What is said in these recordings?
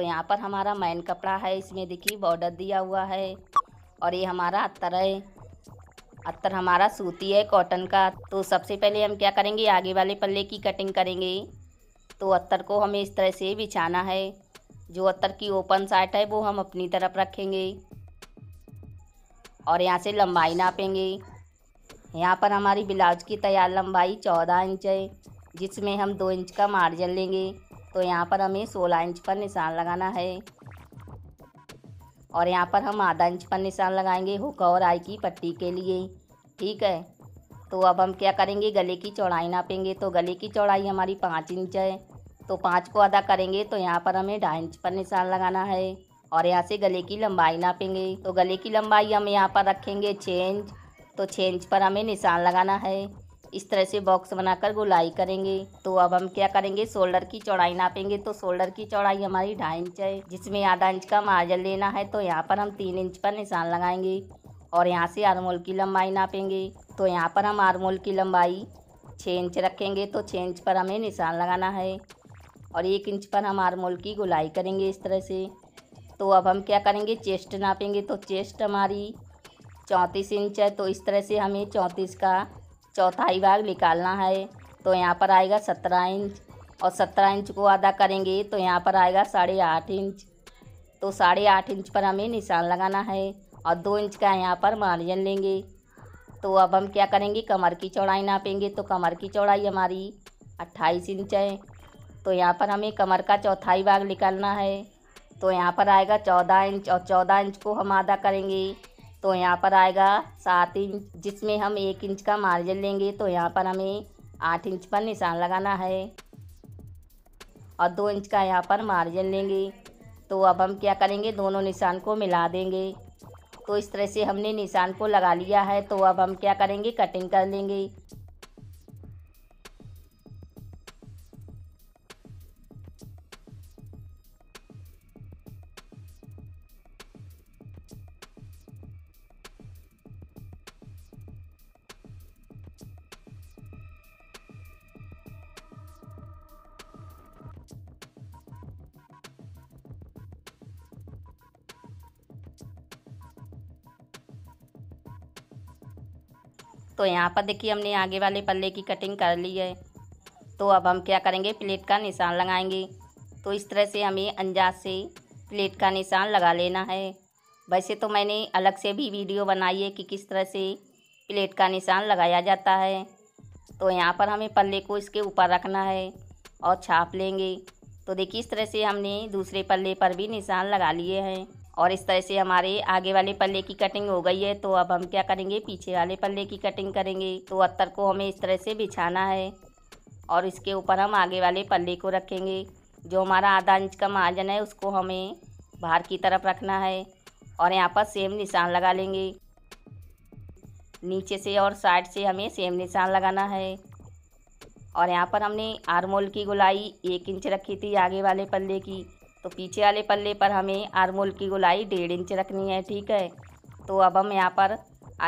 तो यहाँ पर हमारा मैन कपड़ा है इसमें देखिए बॉर्डर दिया हुआ है और ये हमारा अत्तर है अत्तर हमारा सूती है कॉटन का तो सबसे पहले हम क्या करेंगे आगे वाले पल्ले की कटिंग करेंगे तो अत्तर को हमें इस तरह से बिछाना है जो अत्तर की ओपन साइड है वो हम अपनी तरफ रखेंगे और यहाँ से लंबाई नापेंगे यहाँ पर हमारी ब्लाउज की तैयार लंबाई चौदह इंच है जिसमें हम दो इंच का मार्जिन लेंगे तो यहाँ पर हमें 16 इंच पर निशान लगाना है और यहाँ पर हम आधा इंच पर निशान लगाएंगे हुक और आई की पट्टी के लिए ठीक है तो अब हम क्या करेंगे गले की चौड़ाई नापेंगे तो गले की चौड़ाई हमारी पाँच इंच है तो पाँच को आधा करेंगे तो यहाँ पर हमें ढाई इंच पर निशान लगाना है और यहाँ से गले की लंबाई नापेंगे तो गले की लंबाई हम यहाँ पर रखेंगे छः इंच तो छः इंच पर हमें निशान लगाना है इस तरह से बॉक्स बनाकर गोलाई करेंगे तो अब हम क्या करेंगे शोल्डर की चौड़ाई नापेंगे तो शोल्डर की चौड़ाई हमारी ढाई इंच है जिसमें आधा इंच का मार्जन लेना है तो यहाँ पर हम तीन इंच पर निशान लगाएंगे और यहाँ से आरमोल की लंबाई नापेंगे तो यहाँ पर हम आरमोल की लंबाई छः इंच रखेंगे तो छः इंच पर हमें निशान लगाना है और एक इंच पर हम आरमोल की गुलाई करेंगे इस तरह से तो अब हम क्या करेंगे चेस्ट नापेंगे तो चेस्ट हमारी चौंतीस इंच है तो इस तरह से हमें चौंतीस का चौथाई भाग निकालना है तो यहाँ पर आएगा सत्रह इंच और सत्रह इंच को आधा करेंगे तो यहाँ पर आएगा साढ़े आठ इंच तो साढ़े आठ इंच पर हमें निशान लगाना है और दो इंच का यहाँ पर मार्जिन लेंगे तो अब हम क्या करेंगे कमर की चौड़ाई नापेंगे तो कमर की चौड़ाई हमारी अट्ठाईस इंच है तो यहाँ पर हमें कमर का चौथाई भाग निकालना है तो यहाँ पर आएगा चौदह इंच और चौदह इंच को हम आधा करेंगे तो यहाँ पर आएगा सात इंच जिसमें हम एक इंच का मार्जिन लेंगे तो यहाँ पर हमें आठ इंच पर निशान लगाना है और दो इंच का यहाँ पर मार्जिन लेंगे तो अब हम क्या करेंगे दोनों निशान को मिला देंगे तो इस तरह से हमने निशान को लगा लिया है तो अब हम क्या करेंगे कटिंग कर लेंगे तो यहाँ पर देखिए हमने आगे वाले पल्ले की कटिंग कर ली है तो अब हम क्या करेंगे प्लेट का निशान लगाएंगे तो इस तरह से हमें अंजाज से प्लेट का निशान लगा लेना है वैसे तो मैंने अलग से भी वीडियो बनाई है कि किस तरह से प्लेट का निशान लगाया जाता है तो यहाँ पर हमें पल्ले को इसके ऊपर रखना है और छाप लेंगे तो देखिए इस तरह से हमने दूसरे पल्ले पर भी निशान लगा लिए हैं और इस तरह से हमारे आगे वाले पल्ले की कटिंग हो गई है तो अब हम क्या करेंगे पीछे वाले पल्ले की कटिंग करेंगे तो अत्तर को हमें इस तरह से बिछाना है और इसके ऊपर हम आगे वाले पल्ले को रखेंगे जो हमारा आधा इंच का मार्जन है उसको हमें बाहर की तरफ रखना है और यहाँ पर सेम निशान लगा लेंगे नीचे से और साइड से हमें सेम निशान लगाना है और यहाँ पर हमने आरमोल की गुलाई एक इंच रखी थी आगे वाले पल्ले की तो पीछे वाले पल्ले पर हमें आरमोल की गोलाई डेढ़ इंच रखनी है ठीक है तो अब हम यहाँ पर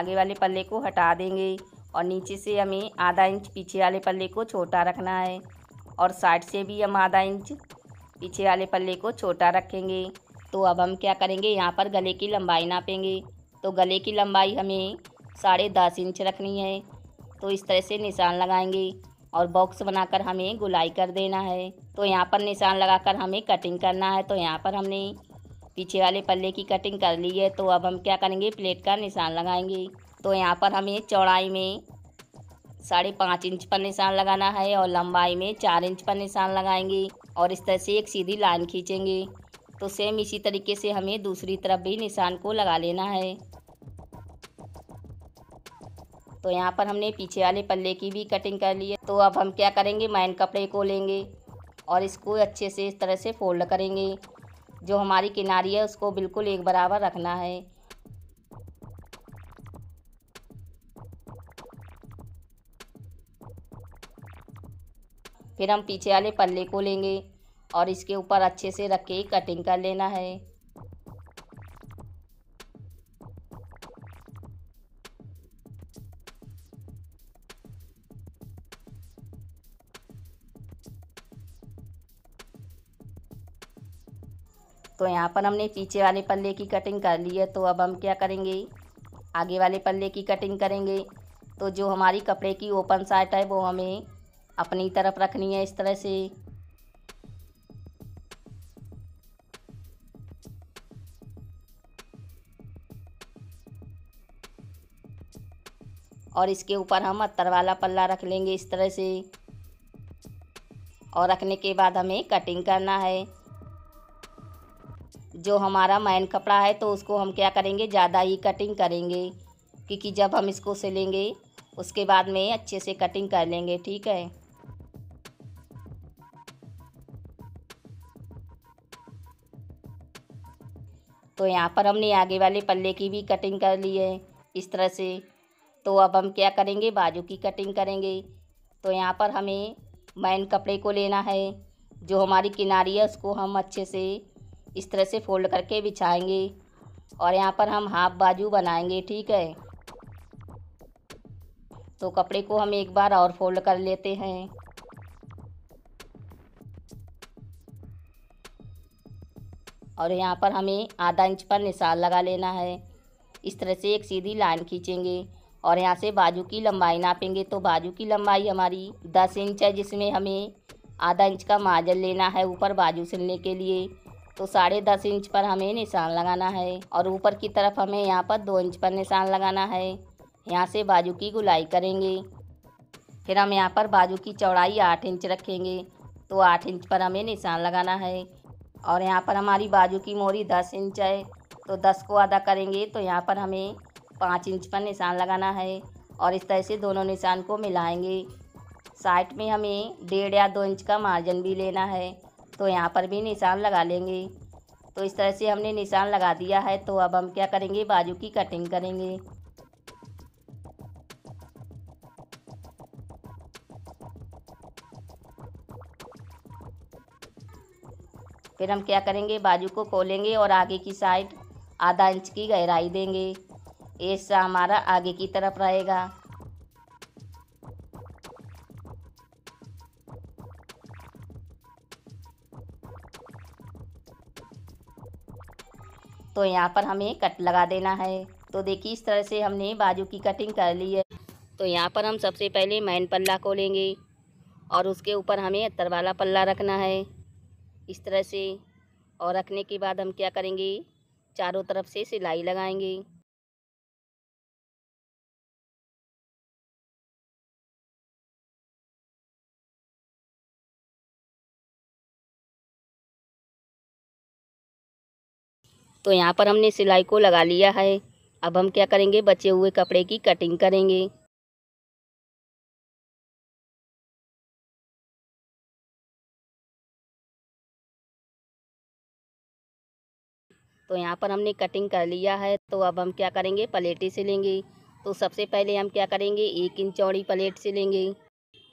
आगे वाले पल्ले को हटा देंगे और नीचे से हमें आधा इंच पीछे वाले पल्ले को छोटा रखना है और साइड से भी हम आधा इंच पीछे वाले पल्ले को छोटा रखेंगे तो अब हम क्या करेंगे यहाँ पर गले की लंबाई नापेंगे तो गले की लंबाई हमें साढ़े दस इंच रखनी है तो इस तरह से निशान लगाएंगे और बॉक्स बनाकर हमें गुलाई कर देना है तो यहाँ पर निशान लगाकर हमें कटिंग करना है तो यहाँ पर हमने पीछे वाले पल्ले की कटिंग कर ली है तो अब हम क्या करेंगे प्लेट का निशान लगाएंगे तो यहाँ पर हमें चौड़ाई में साढ़े पाँच इंच पर निशान लगाना है और लंबाई में चार इंच पर निशान लगाएंगे और इस तरह से एक सीधी लाइन खींचेंगे तो सेम इसी तरीके से हमें दूसरी तरफ भी निशान को लगा लेना है तो यहाँ पर हमने पीछे वाले पल्ले की भी कटिंग कर ली है तो अब हम क्या करेंगे माइन कपड़े को लेंगे और इसको अच्छे से इस तरह से फोल्ड करेंगे जो हमारी किनारी है उसको बिल्कुल एक बराबर रखना है फिर हम पीछे वाले पल्ले को लेंगे और इसके ऊपर अच्छे से रख के कटिंग कर लेना है तो यहाँ पर हमने पीछे वाले पल्ले की कटिंग कर ली है तो अब हम क्या करेंगे आगे वाले पल्ले की कटिंग करेंगे तो जो हमारी कपड़े की ओपन साइट है वो हमें अपनी तरफ रखनी है इस तरह से और इसके ऊपर हम अत्तर वाला पल्ला रख लेंगे इस तरह से और रखने के बाद हमें कटिंग करना है जो हमारा मैन कपड़ा है तो उसको हम क्या करेंगे ज़्यादा ही कटिंग करेंगे क्योंकि जब हम इसको सिलेंगे उसके बाद में अच्छे से कटिंग कर लेंगे ठीक है तो यहाँ पर हमने आगे वाले पल्ले की भी कटिंग कर ली है इस तरह से तो अब हम क्या करेंगे बाजू की कटिंग करेंगे तो यहाँ पर हमें मैन कपड़े को लेना है जो हमारी किनारी है उसको हम अच्छे से इस तरह से फोल्ड करके बिछाएंगे और यहाँ पर हम हाफ बाजू बनाएंगे ठीक है तो कपड़े को हम एक बार और फोल्ड कर लेते हैं और यहाँ पर हमें आधा इंच पर निशान लगा लेना है इस तरह से एक सीधी लाइन खींचेंगे और यहाँ से बाजू की लंबाई नापेंगे तो बाजू की लंबाई हमारी दस इंच है जिसमें हमें आधा इंच का मार्जन लेना है ऊपर बाजू सिलने के लिए तो साढ़े दस इंच पर हमें निशान लगाना है और ऊपर की तरफ हमें यहाँ पर दो इंच पर निशान लगाना है यहाँ से बाजू की गुलाई करेंगे फिर हम यहाँ पर बाजू की चौड़ाई आठ इंच रखेंगे तो आठ इंच पर हमें निशान लगाना है और यहाँ पर हमारी बाजू की मोरी दस इंच है तो दस को आधा करेंगे तो यहाँ पर हमें पाँच इंच पर निशान लगाना है और इस तरह से दोनों निशान को मिलाएंगे साइड में हमें डेढ़ या दो इंच का मार्जिन भी लेना है तो यहाँ पर भी निशान लगा लेंगे तो इस तरह से हमने निशान लगा दिया है तो अब हम क्या करेंगे बाजू की कटिंग करेंगे फिर हम क्या करेंगे बाजू को खोलेंगे और आगे की साइड आधा इंच की गहराई देंगे ऐसा हमारा आगे की तरफ रहेगा तो यहाँ पर हमें कट लगा देना है तो देखिए इस तरह से हमने बाजू की कटिंग कर ली है तो यहाँ पर हम सबसे पहले मैन पल्ला को लेंगे और उसके ऊपर हमें अत्तर वाला पल्ला रखना है इस तरह से और रखने के बाद हम क्या करेंगे चारों तरफ से सिलाई लगाएंगे तो यहाँ पर हमने सिलाई को लगा लिया है अब हम क्या करेंगे बचे हुए कपड़े की कटिंग करेंगे तो यहाँ पर हमने कटिंग कर लिया है तो अब हम क्या करेंगे प्लेटें सिलेंगे तो सबसे पहले हम क्या करेंगे एक इंच चौड़ी प्लेट सिलेंगे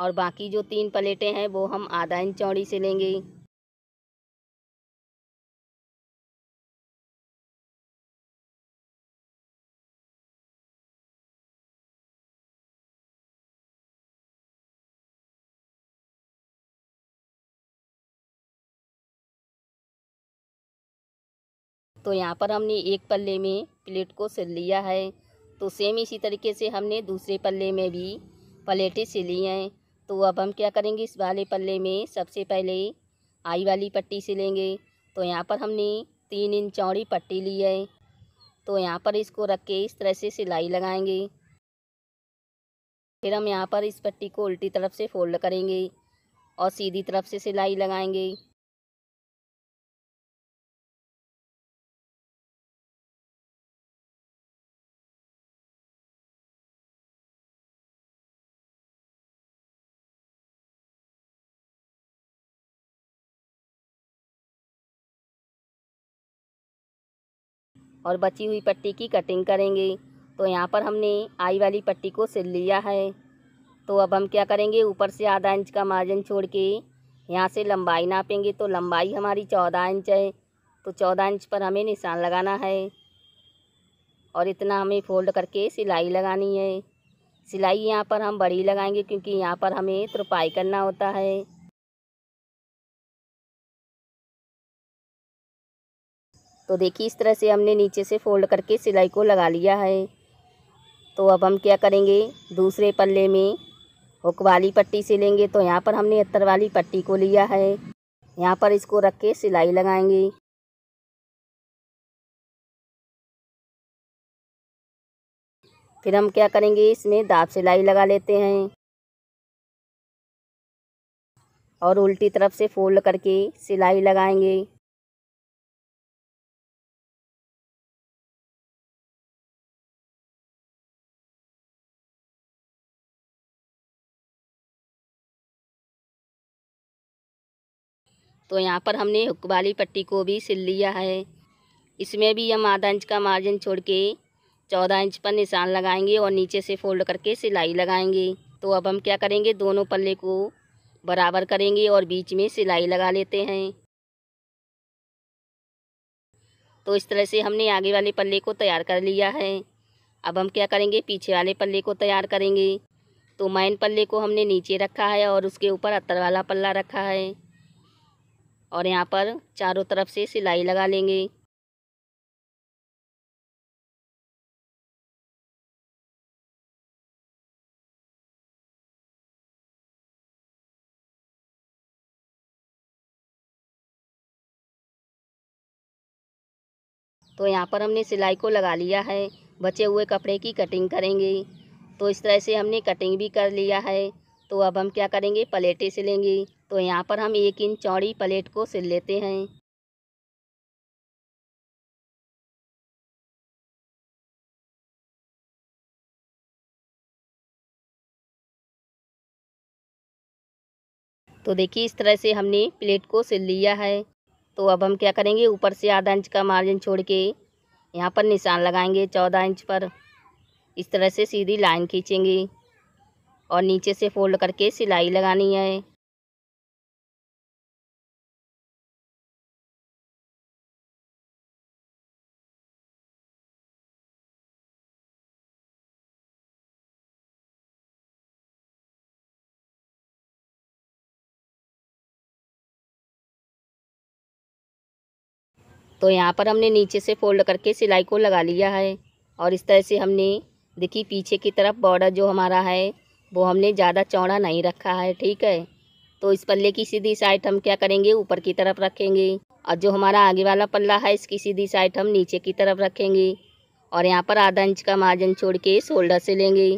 और बाकी जो तीन प्लेटें हैं वो हम आधा इंच चौड़ी सिलेंगे तो यहाँ पर हमने एक पल्ले में प्लेट को सिल लिया है तो सेम इसी तरीके से हमने दूसरे पल्ले में भी प्लेटें सिली हैं तो अब हम क्या करेंगे इस वाले पल्ले में सबसे पहले आई वाली पट्टी सिलेंगे तो यहाँ पर हमने तीन इंच चौड़ी पट्टी ली है तो यहाँ पर इसको रख के इस तरह से सिलाई लगाएंगे फिर हम यहाँ पर इस पट्टी को उल्टी तरफ से फोल्ड करेंगे और सीधी तरफ से सिलाई लगाएंगे और बची हुई पट्टी की कटिंग करेंगे तो यहाँ पर हमने आई वाली पट्टी को सिल लिया है तो अब हम क्या करेंगे ऊपर से आधा इंच का मार्जिन छोड़ के यहाँ से लंबाई नापेंगे तो लंबाई हमारी चौदह इंच है तो चौदह इंच पर हमें निशान लगाना है और इतना हमें फोल्ड करके सिलाई लगानी है सिलाई यहाँ पर हम बड़ी लगाएंगे क्योंकि यहाँ पर हमें तुरपाई करना होता है तो देखिए इस तरह से हमने नीचे से फोल्ड करके सिलाई को लगा लिया है तो अब हम क्या करेंगे दूसरे पल्ले में हुक वाली पट्टी से लेंगे तो यहाँ पर हमने अत्तर वाली पट्टी को लिया है यहाँ पर इसको रख के सिलाई लगाएंगे फिर हम क्या करेंगे इसमें दाब सिलाई लगा लेते हैं और उल्टी तरफ से फोल्ड करके सिलाई लगाएंगे तो यहाँ पर हमने हुक वाली पट्टी को भी सिल लिया है इसमें भी हम आधा इंच का मार्जिन छोड़ के चौदह इंच पर निशान लगाएंगे और नीचे से फोल्ड करके सिलाई लगाएंगे तो अब हम क्या करेंगे दोनों पल्ले को बराबर करेंगे और बीच में सिलाई लगा लेते हैं तो इस तरह से हमने आगे वाले पल्ले को तैयार कर लिया है अब हम क्या करेंगे पीछे वाले पल्ले को तैयार करेंगे तो मैन पल्ले को हमने नीचे रखा है और उसके ऊपर अतर वाला पल्ला रखा है और यहाँ पर चारों तरफ से सिलाई लगा लेंगे तो यहाँ पर हमने सिलाई को लगा लिया है बचे हुए कपड़े की कटिंग करेंगे तो इस तरह से हमने कटिंग भी कर लिया है तो अब हम क्या करेंगे पलेटे सिलेंगे तो यहाँ पर हम एक इंच चौड़ी प्लेट को सिल लेते हैं तो देखिए इस तरह से हमने प्लेट को सिल लिया है तो अब हम क्या करेंगे ऊपर से आधा इंच का मार्जिन छोड़ के यहाँ पर निशान लगाएंगे चौदह इंच पर इस तरह से सीधी लाइन खींचेंगे और नीचे से फोल्ड करके सिलाई लगानी है तो यहाँ पर हमने नीचे से फोल्ड करके सिलाई को लगा लिया है और इस तरह से हमने देखिए पीछे की तरफ बॉर्डर जो हमारा है वो हमने ज़्यादा चौड़ा नहीं रखा है ठीक है तो इस पल्ले की सीधी साइड हम क्या करेंगे ऊपर की तरफ रखेंगे और जो हमारा आगे वाला पल्ला है इसकी सीधी साइड हम नीचे की तरफ रखेंगे और यहाँ पर आधा इंच का मार्जिन छोड़ के शोल्डर से लेंगे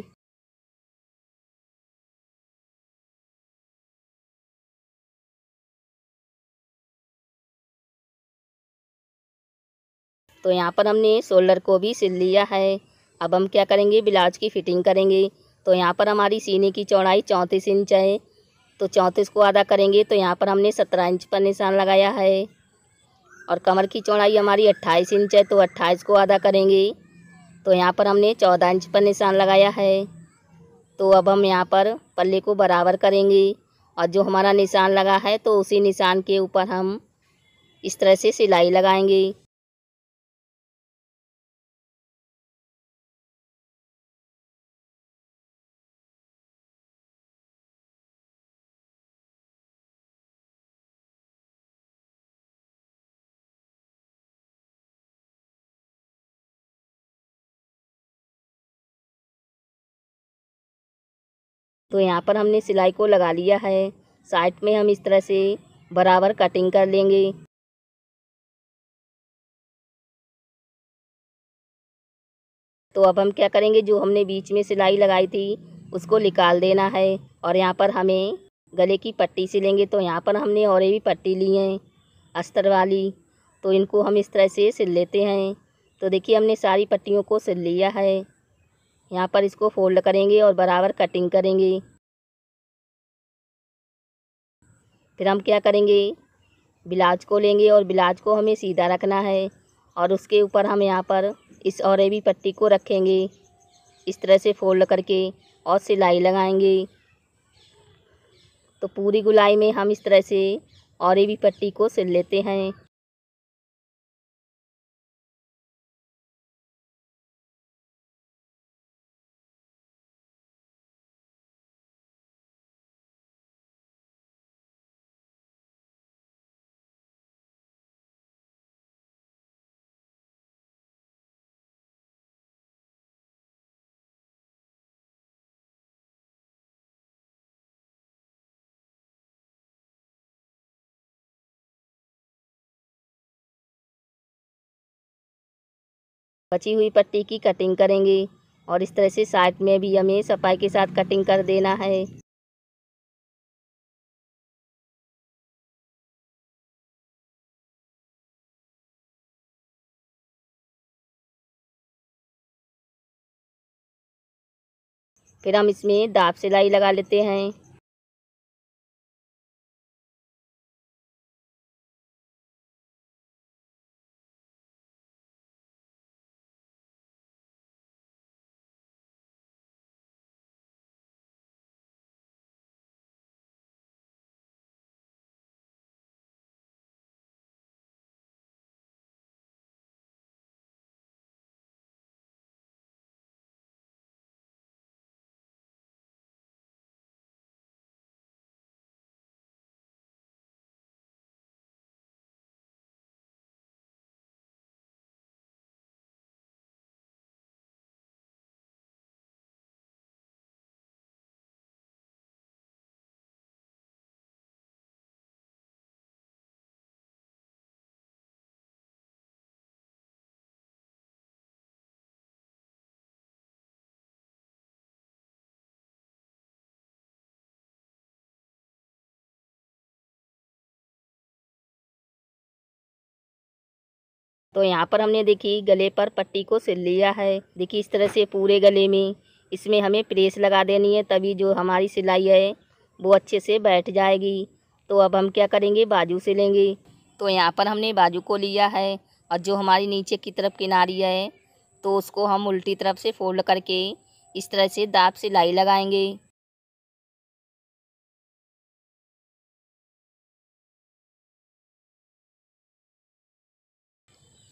तो यहाँ पर हमने शोल्डर को भी सिल लिया है अब हम क्या करेंगे ब्लाउज की फ़िटिंग करेंगे तो यहाँ पर हमारी सीने की चौड़ाई चौंतीस इंच है तो चौंतीस को आधा करेंगे तो यहाँ पर हमने सत्रह इंच पर निशान लगाया है और कमर की चौड़ाई हमारी अट्ठाईस इंच है तो अट्ठाईस को आधा करेंगे तो यहाँ पर हमने चौदह इंच पर निशान लगाया है तो अब हम यहाँ पर पल्ले को बराबर करेंगे और जो हमारा निशान लगा है तो उसी निशान के ऊपर हम इस तरह से सिलाई लगाएंगे तो यहाँ पर हमने सिलाई को लगा लिया है साइड में हम इस तरह से बराबर कटिंग कर लेंगे तो अब हम क्या करेंगे जो हमने बीच में सिलाई लगाई थी उसको निकाल देना है और यहाँ पर हमें गले की पट्टी सिलेंगे तो यहाँ पर हमने और भी पट्टी ली है अस्तर वाली तो इनको हम इस तरह से सिल लेते हैं तो देखिए हमने सारी पट्टियों को सिल लिया है यहाँ पर इसको फोल्ड करेंगे और बराबर कटिंग करेंगे फिर हम क्या करेंगे बिलाज को लेंगे और बिलाज को हमें सीधा रखना है और उसके ऊपर हम यहाँ पर इस और भी पट्टी को रखेंगे इस तरह से फोल्ड करके और सिलाई लगाएंगे तो पूरी गुलाई में हम इस तरह से और भी पट्टी को सिल लेते हैं बची हुई पट्टी की कटिंग करेंगे और इस तरह से साइड में भी हमें सफाई के साथ कटिंग कर देना है फिर हम इसमें दाब सिलाई लगा लेते हैं तो यहाँ पर हमने देखी गले पर पट्टी को सिल लिया है देखिए इस तरह से पूरे गले में इसमें हमें प्रेस लगा देनी है तभी जो हमारी सिलाई है वो अच्छे से बैठ जाएगी तो अब हम क्या करेंगे बाजू से लेंगे तो यहाँ पर हमने बाजू को लिया है और जो हमारी नीचे की तरफ किनारी है तो उसको हम उल्टी तरफ से फोल्ड करके इस तरह से दाब सिलाई लगाएंगे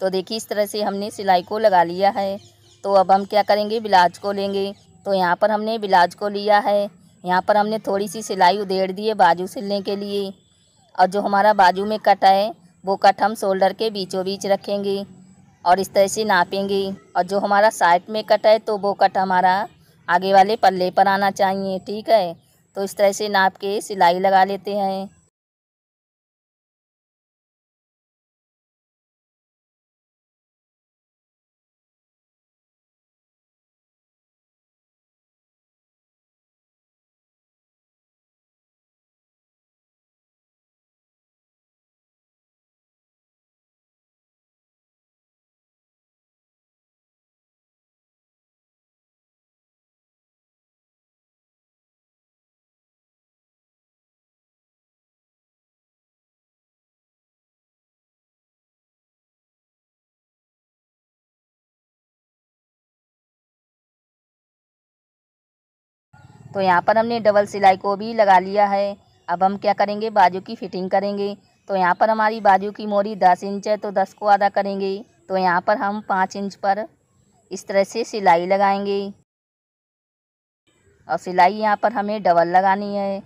तो देखिए इस तरह से हमने सिलाई को लगा लिया है तो अब हम क्या करेंगे ब्लाज को लेंगे तो यहाँ पर हमने ब्लाज को लिया है यहाँ पर हमने थोड़ी सी सिलाई उधेड़ दी है बाजू सिलने के लिए और जो हमारा बाजू में कट है वो कट हम शोल्डर के बीचों बीच रखेंगे और इस तरह से नापेंगे और जो हमारा साइड में कट है तो वो कट हमारा आगे वाले पल्ले पर आना चाहिए ठीक है तो इस तरह से नाप के सिलाई लगा लेते हैं तो यहाँ पर हमने डबल सिलाई को भी लगा लिया है अब हम क्या करेंगे बाजू की फिटिंग करेंगे तो यहाँ पर हमारी बाजू की मोरी दस इंच है तो दस को आधा करेंगे तो यहाँ पर हम पाँच इंच पर इस तरह से सिलाई लगाएंगे और सिलाई यहाँ पर हमें डबल लगानी है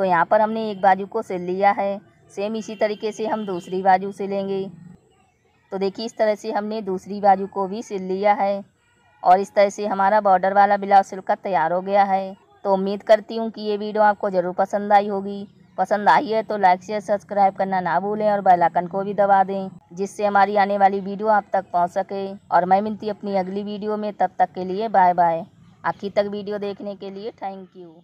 तो यहाँ पर हमने एक बाजू को सिल लिया है सेम इसी तरीके से हम दूसरी बाजू सिलेंगे तो देखिए इस तरह से हमने दूसरी बाजू को भी सिल लिया है और इस तरह से हमारा बॉर्डर वाला ब्लाउज सिलकर तैयार हो गया है तो उम्मीद करती हूँ कि ये वीडियो आपको ज़रूर पसंद आई होगी पसंद आई है तो लाइक शेयर सब्सक्राइब करना ना भूलें और बेल आइकन को भी दबा दें जिससे हमारी आने वाली वीडियो आप तक पहुँच सके और मैं मिलती अपनी अगली वीडियो में तब तक के लिए बाय बाय आखिर तक वीडियो देखने के लिए थैंक यू